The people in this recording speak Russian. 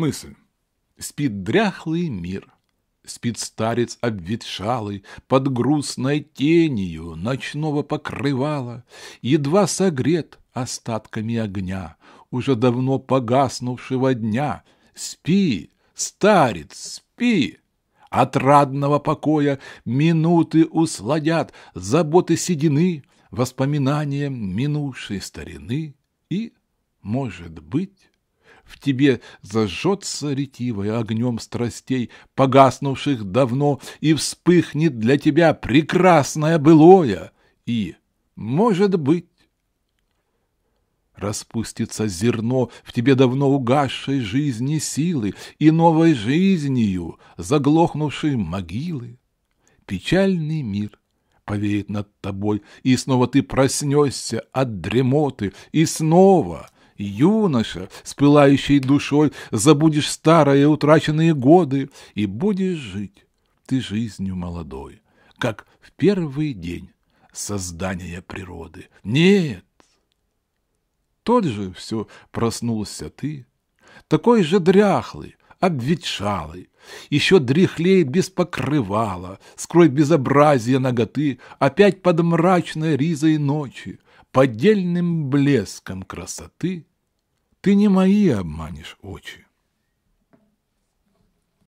мысль. Спит дряхлый мир, спит старец обветшалый, Под грустной тенью ночного покрывала, Едва согрет остатками огня, Уже давно погаснувшего дня. Спи, старец, спи! От радного покоя минуты усладят Заботы седины, воспоминания минувшей старины И, может быть, в тебе зажжется ретивое огнем страстей, погаснувших давно, и вспыхнет для тебя прекрасное былое, и, может быть, Распустится зерно в тебе давно угасшей жизни силы и новой жизнью заглохнувшей могилы. Печальный мир повеет над тобой, и снова ты проснешься от дремоты, и снова — юноша, с пылающей душой, забудешь старые утраченные годы и будешь жить ты жизнью молодой, как в первый день создания природы. Нет! Тот же все проснулся ты, такой же дряхлый, обветшалый, еще дряхлей без покрывала, скрой безобразие ноготы, опять под мрачной ризой ночи, поддельным блеском красоты ты не мои обманешь очи.